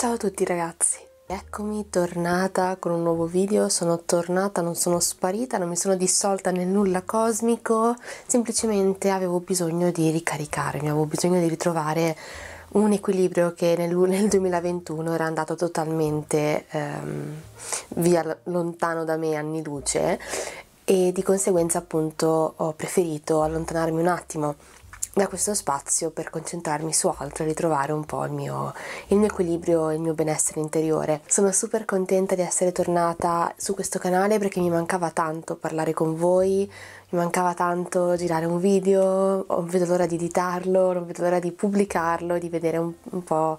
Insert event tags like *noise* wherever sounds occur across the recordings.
Ciao a tutti ragazzi! Eccomi tornata con un nuovo video, sono tornata, non sono sparita, non mi sono dissolta nel nulla cosmico, semplicemente avevo bisogno di ricaricarmi, avevo bisogno di ritrovare un equilibrio che nel, 2021 era andato totalmente ehm, via lontano da me anni luce e di conseguenza appunto ho preferito allontanarmi un attimo da questo spazio per concentrarmi su altro e ritrovare un po' il mio, il mio equilibrio e il mio benessere interiore. Sono super contenta di essere tornata su questo canale perché mi mancava tanto parlare con voi, mi mancava tanto girare un video, non vedo l'ora di editarlo, non vedo l'ora di pubblicarlo, di vedere un, un po',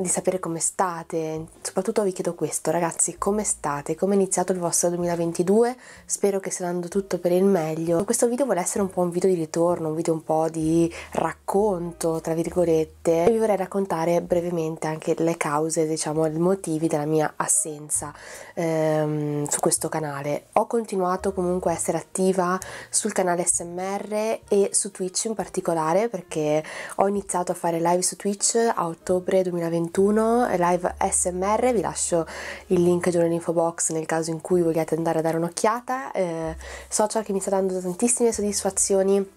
di sapere come state. Soprattutto vi chiedo questo, ragazzi, come state? Come è iniziato il vostro 2022? Spero che stia andando tutto per il meglio. Questo video vuole essere un po' un video di ritorno, un video un po' di racconto, tra virgolette. E vi vorrei raccontare brevemente anche le cause, diciamo, i motivi della mia assenza ehm, su questo canale. Ho continuato comunque a essere attiva sul canale SMR e su Twitch in particolare perché ho iniziato a fare live su Twitch a ottobre 2021, live SMR, vi lascio il link giù nell'info box nel caso in cui vogliate andare a dare un'occhiata, eh, social che mi sta dando tantissime soddisfazioni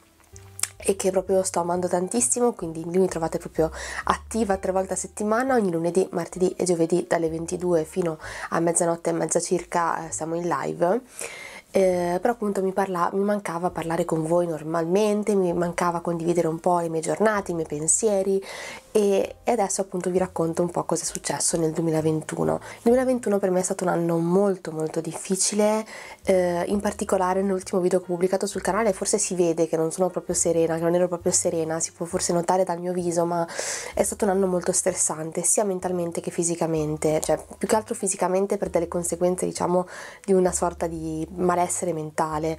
e che proprio sto amando tantissimo, quindi lì mi trovate proprio attiva tre volte a settimana, ogni lunedì, martedì e giovedì dalle 22 fino a mezzanotte e mezza circa eh, siamo in live eh, però appunto mi, parla, mi mancava parlare con voi normalmente, mi mancava condividere un po' le mie giornate, i miei pensieri e adesso appunto vi racconto un po' cosa è successo nel 2021. Il 2021 per me è stato un anno molto molto difficile, eh, in particolare nell'ultimo video che ho pubblicato sul canale forse si vede che non sono proprio serena, che non ero proprio serena, si può forse notare dal mio viso, ma è stato un anno molto stressante sia mentalmente che fisicamente, cioè più che altro fisicamente per delle conseguenze diciamo di una sorta di malessere mentale,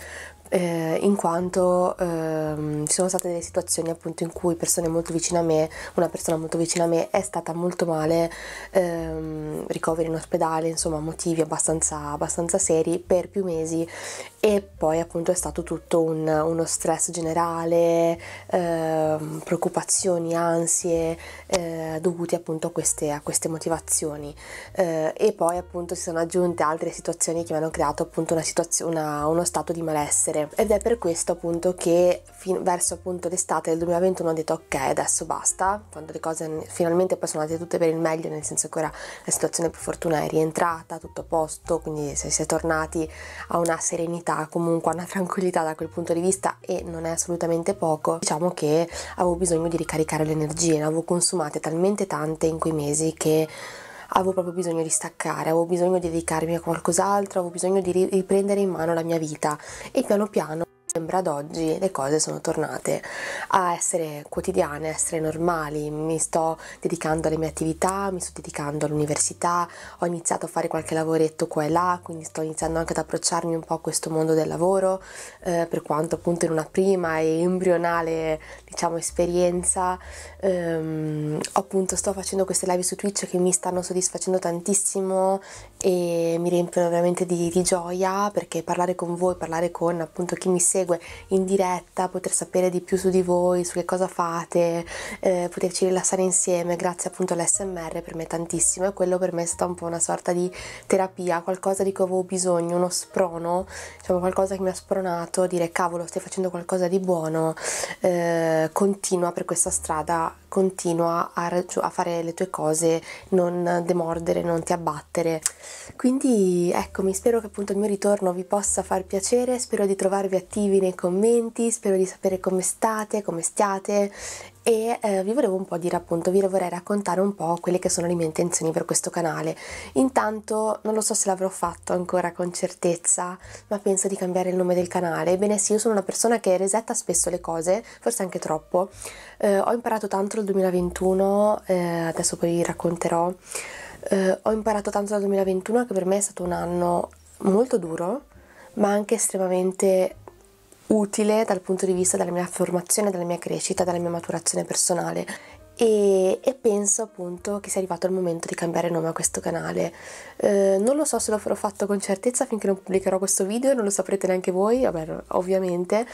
eh, in quanto ehm, ci sono state delle situazioni appunto in cui persone molto vicine a me, una persona persona molto vicina a me è stata molto male, ehm, ricoveri in ospedale, insomma motivi abbastanza, abbastanza, seri per più mesi e poi appunto è stato tutto un, uno stress generale, ehm, preoccupazioni, ansie eh, dovuti appunto a queste, a queste motivazioni eh, e poi appunto si sono aggiunte altre situazioni che mi hanno creato appunto una una, uno stato di malessere ed è per questo appunto che fin, verso appunto l'estate del 2021 ho detto ok adesso basta, quando le cose finalmente poi sono andate tutte per il meglio, nel senso che ora la situazione per fortuna è rientrata, tutto a posto, quindi si è tornati a una serenità, comunque a una tranquillità da quel punto di vista e non è assolutamente poco. Diciamo che avevo bisogno di ricaricare le energie, ne avevo consumate talmente tante in quei mesi che avevo proprio bisogno di staccare, avevo bisogno di dedicarmi a qualcos'altro, avevo bisogno di riprendere in mano la mia vita e piano piano Sembra ad oggi le cose sono tornate a essere quotidiane, a essere normali, mi sto dedicando alle mie attività, mi sto dedicando all'università, ho iniziato a fare qualche lavoretto qua e là, quindi sto iniziando anche ad approcciarmi un po' a questo mondo del lavoro, eh, per quanto appunto in una prima e embrionale diciamo esperienza, ehm, appunto sto facendo queste live su Twitch che mi stanno soddisfacendo tantissimo e mi riempiono veramente di, di gioia perché parlare con voi, parlare con appunto chi mi segue, segue in diretta, poter sapere di più su di voi, su che cosa fate, eh, poterci rilassare insieme grazie appunto all'SMR per me tantissimo e quello per me è stata un po' una sorta di terapia, qualcosa di cui avevo bisogno, uno sprono, diciamo qualcosa che mi ha spronato, dire cavolo stai facendo qualcosa di buono, eh, continua per questa strada continua a, cioè, a fare le tue cose, non demordere, non ti abbattere. Quindi eccomi, spero che appunto il mio ritorno vi possa far piacere, spero di trovarvi attivi nei commenti, spero di sapere come state, come stiate e eh, vi volevo un po' dire appunto, vi vorrei raccontare un po' quelle che sono le mie intenzioni per questo canale. Intanto non lo so se l'avrò fatto ancora con certezza, ma penso di cambiare il nome del canale. Ebbene sì, io sono una persona che resetta spesso le cose, forse anche troppo. Eh, ho imparato tanto nel 2021, eh, adesso poi vi racconterò. Eh, ho imparato tanto dal 2021 che per me è stato un anno molto duro, ma anche estremamente utile dal punto di vista della mia formazione, della mia crescita, della mia maturazione personale e, e, penso appunto che sia arrivato il momento di cambiare nome a questo canale. Eh, non lo so se lo farò fatto con certezza finché non pubblicherò questo video, non lo saprete neanche voi, vabbè, ovviamente,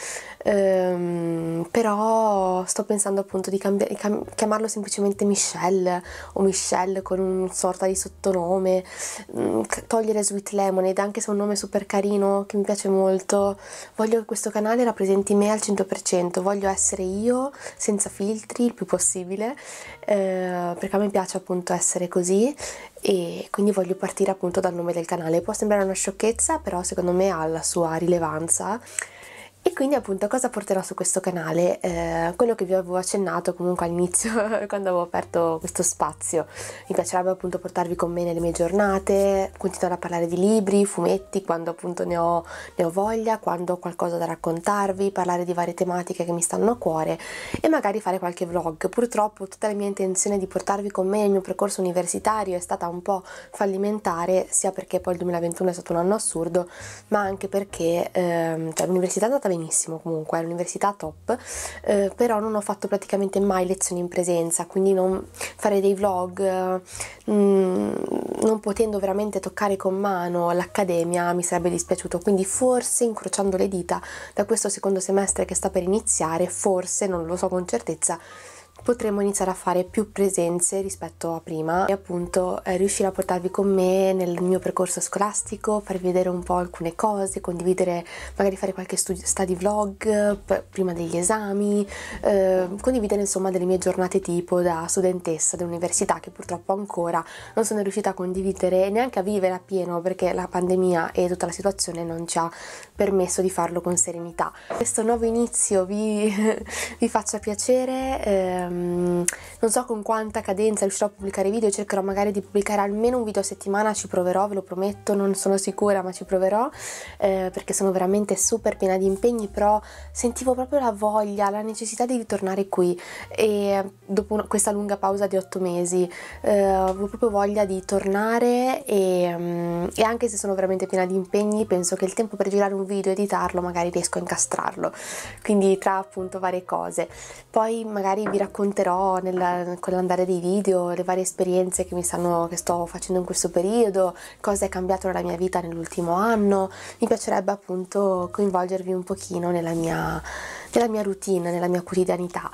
ehm, però sto pensando appunto di chiamarlo semplicemente Michelle o Michelle con una sorta di sottonome, mm, togliere Sweet Lemon ed anche se è un nome super carino che mi piace molto. Voglio che questo canale rappresenti me al 100%, voglio essere io senza filtri il più possibile eh, perché a me piace appunto essere così e quindi voglio partire appunto dal nome del canale. Può sembrare una sciocchezza, però secondo me ha la sua rilevanza e quindi appunto cosa porterò su questo canale? Eh, quello che vi avevo accennato comunque all'inizio *laughs* quando avevo aperto questo spazio. Mi piacerebbe appunto portarvi con me nelle mie giornate, continuare a parlare di libri, fumetti, quando appunto ne ho, ne ho voglia, quando ho qualcosa da raccontarvi, parlare di varie tematiche che mi stanno a cuore e magari fare qualche vlog. Purtroppo tutta la mia intenzione di portarvi con me nel mio percorso universitario è stata un po' fallimentare, sia perché poi il 2021 è stato un anno assurdo, ma anche perché ehm, cioè, l'università è andata benissimo comunque, all'università top, eh, però non ho fatto praticamente mai lezioni in presenza, quindi non fare dei vlog, eh, mm, non potendo veramente toccare con mano l'accademia mi sarebbe dispiaciuto, quindi forse incrociando le dita da questo secondo semestre che sta per iniziare, forse, non lo so con certezza, potremo iniziare a fare più presenze rispetto a prima e appunto eh, riuscire a portarvi con me nel mio percorso scolastico, farvi vedere un po' alcune cose, condividere, magari fare qualche study vlog prima degli esami, eh, condividere insomma delle mie giornate tipo da studentessa dell'università che purtroppo ancora non sono riuscita a condividere e neanche a vivere a pieno perché la pandemia e tutta la situazione non ci ha permesso di farlo con serenità. Questo nuovo inizio vi, *laughs* vi faccia piacere. Eh, Ehm, non so con quanta cadenza riuscirò a pubblicare video, cercherò magari di pubblicare almeno un video a settimana, ci proverò, ve lo prometto, non sono sicura ma ci proverò eh, perché sono veramente super piena di impegni, però sentivo proprio la voglia, la necessità di ritornare qui e dopo una, questa lunga pausa di otto mesi eh, avevo proprio voglia di tornare e, mm, e anche se sono veramente piena di impegni penso che il tempo per girare un video, editarlo, magari riesco a incastrarlo, quindi tra appunto varie cose. Poi magari vi racconto racconterò nel, con l'andare dei video, le varie esperienze che, stanno, che sto facendo in questo periodo, cosa è cambiato nella mia vita nell'ultimo anno. Mi piacerebbe appunto coinvolgervi un pochino nella mia nella mia routine, nella mia quotidianità.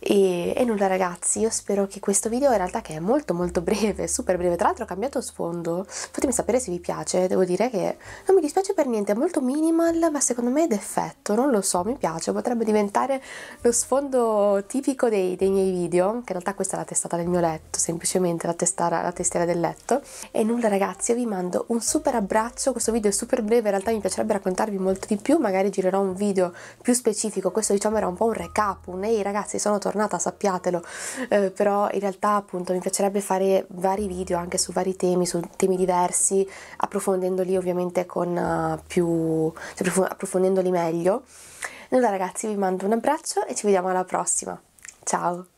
E, e, nulla ragazzi, io spero che questo video in realtà che è molto molto *laughs* breve, super breve, tra l'altro ho cambiato sfondo, fatemi sapere se vi piace, devo dire che non mi dispiace per niente, è molto minimal ma secondo me è d'effetto, non lo so, mi piace, potrebbe diventare lo sfondo tipico dei, dei miei video, che in realtà questa è la testata del mio letto, semplicemente la, testara, la testiera del letto. E nulla ragazzi, io vi mando un super abbraccio, questo video è super breve, in realtà mi piacerebbe raccontarvi molto di più, magari girerò un video più specifico pubblico, ecco, questo diciamo era un po' un recap, un ehi ragazzi sono tornata, sappiatelo, eh, però in realtà appunto mi piacerebbe fare vari video anche su vari temi, su temi diversi, approfondendoli ovviamente con uh, più, cioè, approfondendoli meglio. Allora ragazzi vi mando un abbraccio e ci vediamo alla prossima, ciao!